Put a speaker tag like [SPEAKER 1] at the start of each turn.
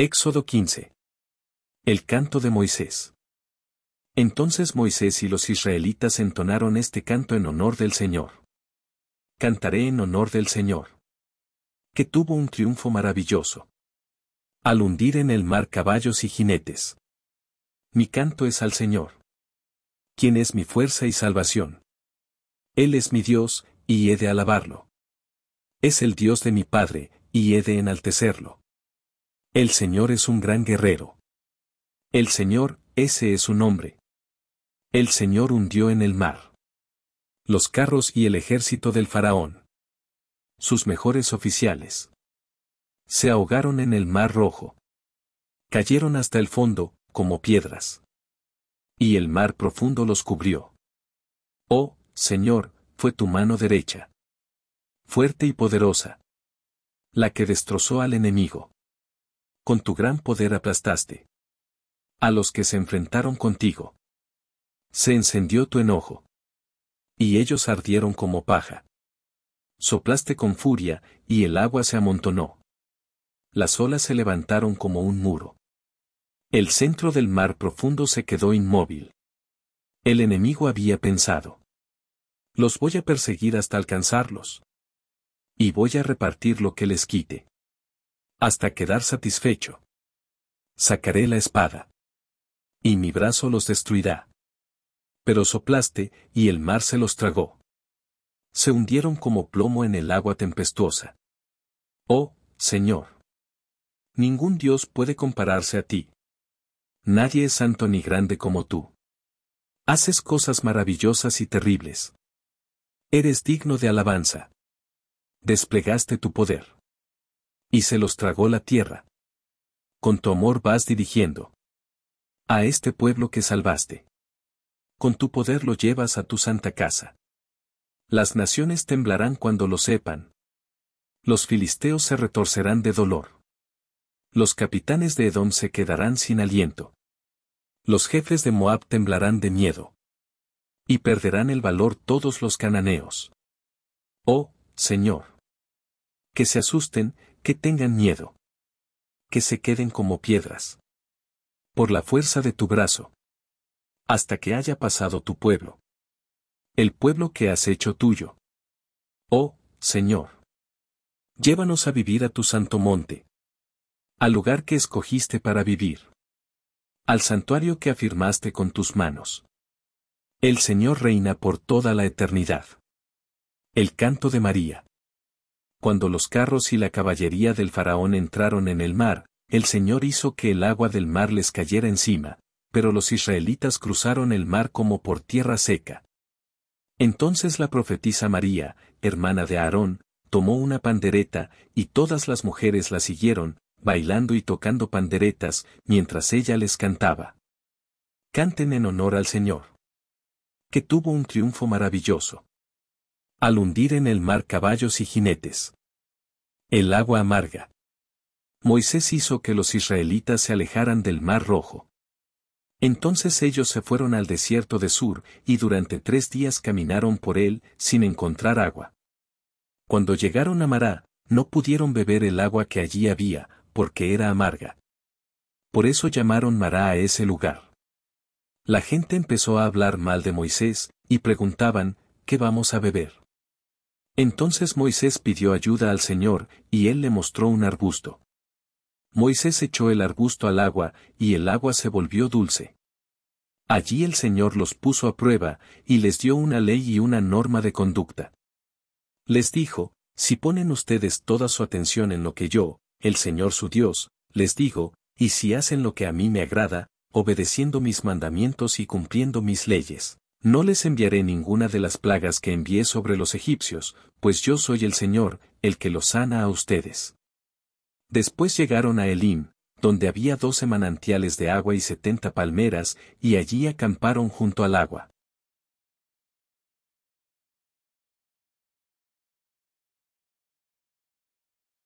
[SPEAKER 1] Éxodo 15. El canto de Moisés. Entonces Moisés y los israelitas entonaron este canto en honor del Señor. Cantaré en honor del Señor. Que tuvo un triunfo maravilloso. Al hundir en el mar caballos y jinetes. Mi canto es al Señor. Quien es mi fuerza y salvación. Él es mi Dios, y he de alabarlo. Es el Dios de mi Padre, y he de enaltecerlo el Señor es un gran guerrero. El Señor, ese es su nombre. El Señor hundió en el mar. Los carros y el ejército del faraón. Sus mejores oficiales. Se ahogaron en el mar rojo. Cayeron hasta el fondo, como piedras. Y el mar profundo los cubrió. Oh, Señor, fue tu mano derecha. Fuerte y poderosa. La que destrozó al enemigo con tu gran poder aplastaste a los que se enfrentaron contigo. Se encendió tu enojo. Y ellos ardieron como paja. Soplaste con furia, y el agua se amontonó. Las olas se levantaron como un muro. El centro del mar profundo se quedó inmóvil. El enemigo había pensado. Los voy a perseguir hasta alcanzarlos. Y voy a repartir lo que les quite hasta quedar satisfecho. Sacaré la espada. Y mi brazo los destruirá. Pero soplaste, y el mar se los tragó. Se hundieron como plomo en el agua tempestuosa. Oh, Señor. Ningún Dios puede compararse a ti. Nadie es santo ni grande como tú. Haces cosas maravillosas y terribles. Eres digno de alabanza. Desplegaste tu poder y se los tragó la tierra. Con tu amor vas dirigiendo. A este pueblo que salvaste. Con tu poder lo llevas a tu santa casa. Las naciones temblarán cuando lo sepan. Los filisteos se retorcerán de dolor. Los capitanes de Edom se quedarán sin aliento. Los jefes de Moab temblarán de miedo. Y perderán el valor todos los cananeos. Oh, Señor. Que se asusten, que tengan miedo. Que se queden como piedras. Por la fuerza de tu brazo. Hasta que haya pasado tu pueblo. El pueblo que has hecho tuyo. Oh, Señor. Llévanos a vivir a tu santo monte. Al lugar que escogiste para vivir. Al santuario que afirmaste con tus manos. El Señor reina por toda la eternidad. El canto de María cuando los carros y la caballería del faraón entraron en el mar, el Señor hizo que el agua del mar les cayera encima, pero los israelitas cruzaron el mar como por tierra seca. Entonces la profetisa María, hermana de Aarón, tomó una pandereta, y todas las mujeres la siguieron, bailando y tocando panderetas, mientras ella les cantaba. Canten en honor al Señor. Que tuvo un triunfo maravilloso. Al hundir en el mar caballos y jinetes. El agua amarga. Moisés hizo que los israelitas se alejaran del mar rojo. Entonces ellos se fueron al desierto de Sur, y durante tres días caminaron por él, sin encontrar agua. Cuando llegaron a Mará, no pudieron beber el agua que allí había, porque era amarga. Por eso llamaron Mará a ese lugar. La gente empezó a hablar mal de Moisés, y preguntaban, ¿qué vamos a beber? Entonces Moisés pidió ayuda al Señor, y él le mostró un arbusto. Moisés echó el arbusto al agua, y el agua se volvió dulce. Allí el Señor los puso a prueba, y les dio una ley y una norma de conducta. Les dijo, si ponen ustedes toda su atención en lo que yo, el Señor su Dios, les digo, y si hacen lo que a mí me agrada, obedeciendo mis mandamientos y cumpliendo mis leyes. No les enviaré ninguna de las plagas que envié sobre los egipcios, pues yo soy el Señor, el que los sana a ustedes. Después llegaron a Elim, donde había doce manantiales de agua y setenta palmeras, y allí acamparon junto al agua.